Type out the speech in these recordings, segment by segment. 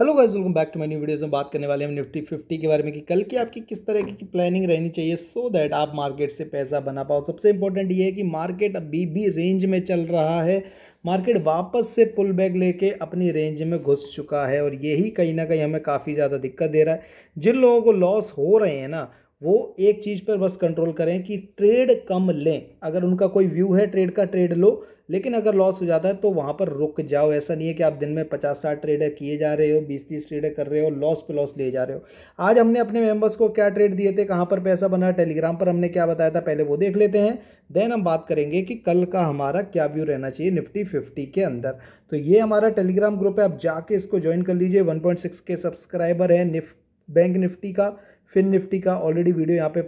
hello guys welcome back to my new videos में बात करने वाले हम निफ्टी फिफ्टी के बारे में कि कल की आपकी किस तरह की प्लानिंग रहनी चाहिए सो so दैट आप मार्केट से पैसा बना पाओ सबसे इंपॉर्टेंट ये है कि मार्केट अभी भी रेंज में चल रहा है मार्केट वापस से पुल बैक लेके अपनी रेंज में घुस चुका है और यही कहीं ना कहीं हमें काफ़ी ज़्यादा दिक्कत दे रहा है जिन लोगों को लॉस हो रहे हैं ना वो एक चीज़ पर बस कंट्रोल करें कि ट्रेड कम लें अगर उनका कोई व्यू है ट्रेड का ट्रेड लो लेकिन अगर लॉस हो जाता है तो वहाँ पर रुक जाओ ऐसा नहीं है कि आप दिन में पचास साठ ट्रेडर किए जा रहे हो बीस तीस ट्रेडर कर रहे हो लॉस पे लॉस ले जा रहे हो आज हमने अपने मेम्बर्स को क्या ट्रेड दिए थे कहाँ पर पैसा बना टेलीग्राम पर हमने क्या बताया था पहले वो देख लेते हैं देन हम बात करेंगे कि कल का हमारा क्या व्यू रहना चाहिए निफ्टी फिफ्टी के अंदर तो ये हमारा टेलीग्राम ग्रुप है आप जाके इसको ज्वाइन कर लीजिए वन के सब्सक्राइबर है निफ्ट बैंक निफ्टी का फिन निफ्टी का ऑलरेडी वीडियो यहाँ पे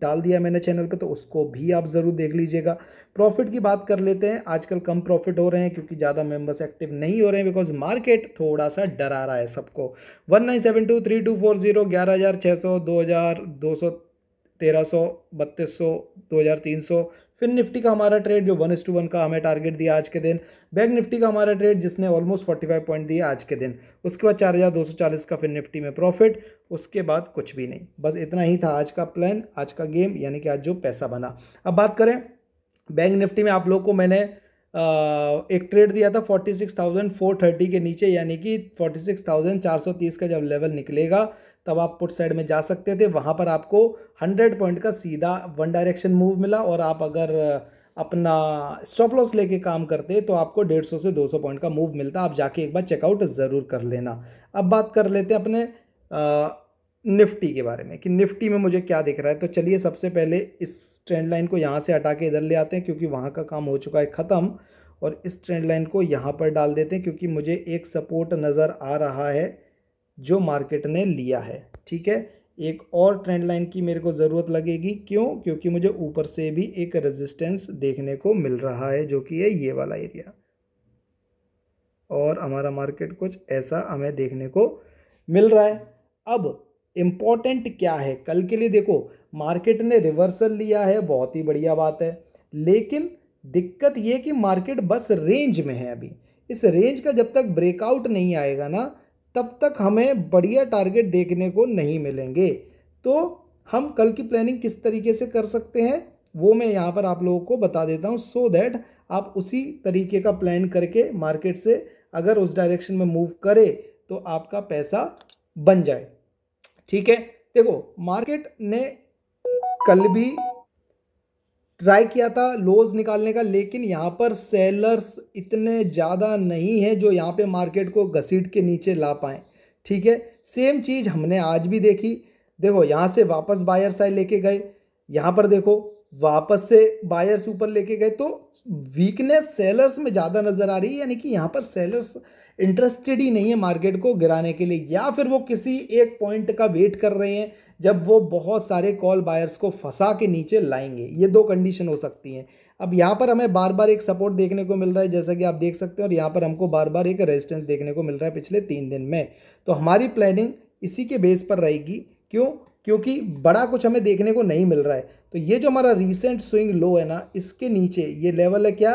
डाल दिया मैंने चैनल पे तो उसको भी आप ज़रूर देख लीजिएगा प्रॉफिट की बात कर लेते हैं आजकल कम प्रॉफिट हो रहे हैं क्योंकि ज़्यादा मेंबर्स एक्टिव नहीं हो रहे हैं बिकॉज मार्केट थोड़ा सा डरा रहा है सबको one nine seven two three two four zero ग्यारह हज़ार छः सौ दो हज़ार दो सौ तेरह सौ बत्तीस सौ दो हज़ार तीन सौ फिर निफ्टी का हमारा ट्रेड जो वन एस टू वन का हमें टारगेट दिया आज के दिन बैंक निफ्टी का हमारा ट्रेड जिसने ऑलमोस्ट फोर्टी फाइव पॉइंट दिया आज के दिन उसके बाद चार हज़ार दो सौ चालीस का फिर निफ्टी में प्रॉफिट उसके बाद कुछ भी नहीं बस इतना ही था आज का प्लान आज का गेम यानी कि आज जो पैसा बना अब बात करें बैंक निफ्टी में आप लोग को मैंने एक ट्रेड दिया था 46,430 के नीचे यानी कि 46,430 का जब लेवल निकलेगा तब आप पुट साइड में जा सकते थे वहाँ पर आपको हंड्रेड पॉइंट का सीधा वन डायरेक्शन मूव मिला और आप अगर अपना स्टॉप लॉस लेके काम करते तो आपको डेढ़ सौ से दो सौ पॉइंट का मूव मिलता आप जाके एक बार चेकआउट ज़रूर कर लेना अब बात कर लेते हैं अपने आ, निफ्टी के बारे में कि निफ्टी में मुझे क्या दिख रहा है तो चलिए सबसे पहले इस ट्रेंड लाइन को यहाँ से हटा के इधर ले आते हैं क्योंकि वहाँ का काम हो चुका है ख़त्म और इस ट्रेंड लाइन को यहाँ पर डाल देते हैं क्योंकि मुझे एक सपोर्ट नज़र आ रहा है जो मार्केट ने लिया है ठीक है एक और ट्रेंड लाइन की मेरे को ज़रूरत लगेगी क्यों क्योंकि मुझे ऊपर से भी एक रेजिस्टेंस देखने को मिल रहा है जो कि है ये वाला एरिया और हमारा मार्केट कुछ ऐसा हमें देखने को मिल रहा है अब इम्पॉर्टेंट क्या है कल के लिए देखो मार्केट ने रिवर्सल लिया है बहुत ही बढ़िया बात है लेकिन दिक्कत ये कि मार्केट बस रेंज में है अभी इस रेंज का जब तक ब्रेकआउट नहीं आएगा ना तब तक हमें बढ़िया टारगेट देखने को नहीं मिलेंगे तो हम कल की प्लानिंग किस तरीके से कर सकते हैं वो मैं यहाँ पर आप लोगों को बता देता हूँ सो दैट आप उसी तरीके का प्लान करके मार्केट से अगर उस डायरेक्शन में मूव करे तो आपका पैसा बन जाए ठीक है देखो मार्केट ने कल भी ट्राई किया था लोज निकालने का लेकिन यहाँ पर सेलर्स इतने ज़्यादा नहीं हैं जो यहाँ पे मार्केट को घसीट के नीचे ला पाएँ ठीक है सेम चीज़ हमने आज भी देखी देखो यहाँ से वापस बायर्स आए लेके गए यहाँ पर देखो वापस से बायर्स ऊपर लेके गए तो वीकनेस सेलर्स में ज़्यादा नज़र आ रही है यानी कि यहाँ पर सेलर्स इंटरेस्टेड ही नहीं है मार्केट को गिराने के लिए या फिर वो किसी एक पॉइंट का वेट कर रहे हैं जब वो बहुत सारे कॉल बायर्स को फंसा के नीचे लाएंगे ये दो कंडीशन हो सकती हैं अब यहाँ पर हमें बार बार एक सपोर्ट देखने को मिल रहा है जैसा कि आप देख सकते हैं और यहाँ पर हमको बार बार एक रेजिस्टेंस देखने को मिल रहा है पिछले तीन दिन में तो हमारी प्लानिंग इसी के बेस पर रहेगी क्यों क्योंकि बड़ा कुछ हमें देखने को नहीं मिल रहा है तो ये जो हमारा रिसेंट स्विंग लो है ना इसके नीचे ये लेवल है क्या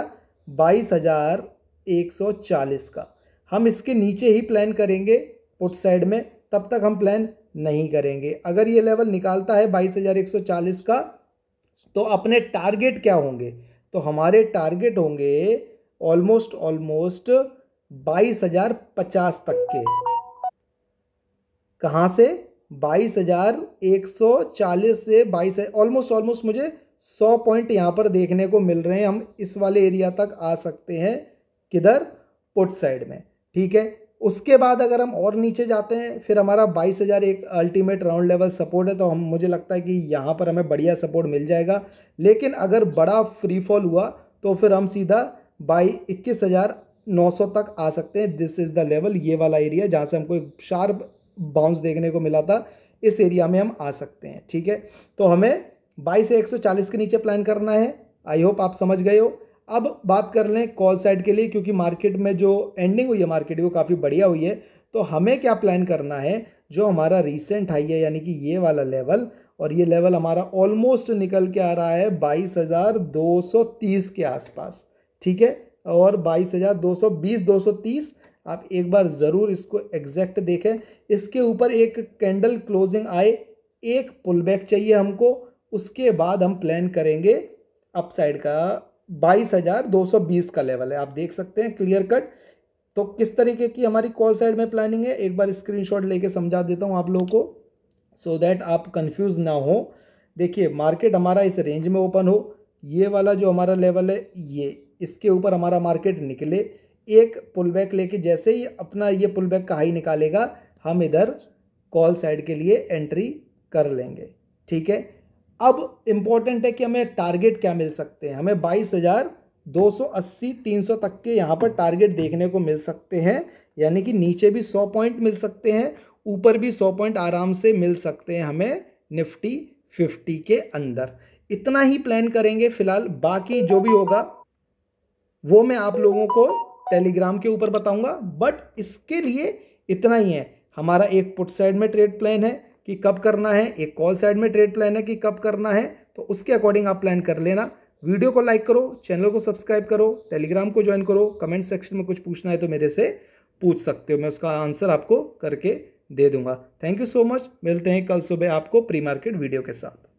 बाईस हज़ार एक सौ चालीस का हम इसके नीचे ही प्लान करेंगे पुट साइड में तब तक हम प्लान नहीं करेंगे अगर ये लेवल निकालता है बाईस हज़ार एक सौ चालीस का तो अपने टारगेट क्या होंगे तो हमारे टारगेट होंगे ऑलमोस्ट ऑलमोस्ट बाईस हज़ार पचास तक के कहाँ से बाईस हज़ार एक सौ चालीस से बाईस ऑलमोस्ट ऑलमोस्ट मुझे सौ पॉइंट यहाँ पर देखने को मिल रहे हैं हम इस वाले एरिया तक आ सकते हैं किधर पुट साइड में ठीक है उसके बाद अगर हम और नीचे जाते हैं फिर हमारा बाईस हज़ार एक अल्टीमेट राउंड लेवल सपोर्ट है तो हम मुझे लगता है कि यहाँ पर हमें बढ़िया सपोर्ट मिल जाएगा लेकिन अगर बड़ा फ्री फॉल हुआ तो फिर हम सीधा बाई इक्कीस हज़ार नौ सौ तक आ सकते हैं दिस इज़ द लेवल ये वाला एरिया जहाँ से हमको एक शार्प बाउंस देखने को मिला था इस एरिया में हम आ सकते हैं ठीक है तो हमें बाईस से 140 के नीचे प्लान करना है आई होप आप समझ गए हो अब बात कर लें कॉल साइड के लिए क्योंकि मार्केट में जो एंडिंग हुई है मार्केट की वो काफ़ी बढ़िया हुई है तो हमें क्या प्लान करना है जो हमारा रिसेंट हाई है यानी कि ये वाला लेवल और ये लेवल हमारा ऑलमोस्ट निकल के आ रहा है बाईस हज़ार दो सौ तीस के आसपास ठीक है और बाईस हज़ार दो सौ बीस दो सौ तीस आप एक बार ज़रूर इसको एग्जैक्ट देखें इसके ऊपर एक कैंडल क्लोजिंग आए एक पुल बैक चाहिए हमको उसके बाद हम प्लान करेंगे अपसाइड का बाईस हज़ार दो सौ बीस का लेवल है आप देख सकते हैं क्लियर कट तो किस तरीके की हमारी कॉल साइड में प्लानिंग है एक बार स्क्रीनशॉट लेके समझा देता हूँ आप लोगों को सो so दैट आप कंफ्यूज ना हो देखिए मार्केट हमारा इस रेंज में ओपन हो ये वाला जो हमारा लेवल है ये इसके ऊपर हमारा मार्केट निकले एक पुल बैक लेके जैसे ही अपना ये पुल बैक का हाई निकालेगा हम इधर कॉल साइड के लिए एंट्री कर लेंगे ठीक है अब इम्पॉर्टेंट है कि हमें टारगेट क्या मिल सकते हैं हमें बाईस हज़ार दो सौ अस्सी तीन सौ तक के यहाँ पर टारगेट देखने को मिल सकते हैं यानी कि नीचे भी सौ पॉइंट मिल सकते हैं ऊपर भी सौ पॉइंट आराम से मिल सकते हैं हमें निफ्टी फिफ्टी के अंदर इतना ही प्लान करेंगे फिलहाल बाकी जो भी होगा वो मैं आप लोगों को टेलीग्राम के ऊपर बताऊंगा बट इसके लिए इतना ही है हमारा एक पुट साइड में ट्रेड प्लान है कि कब करना है एक कॉल साइड में ट्रेड प्लान है कि कब करना है तो उसके अकॉर्डिंग आप प्लान कर लेना वीडियो को लाइक करो चैनल को सब्सक्राइब करो टेलीग्राम को ज्वाइन करो कमेंट सेक्शन में कुछ पूछना है तो मेरे से पूछ सकते हो मैं उसका आंसर आपको करके दे दूंगा थैंक यू सो मच मिलते हैं कल सुबह आपको प्री मार्केट वीडियो के साथ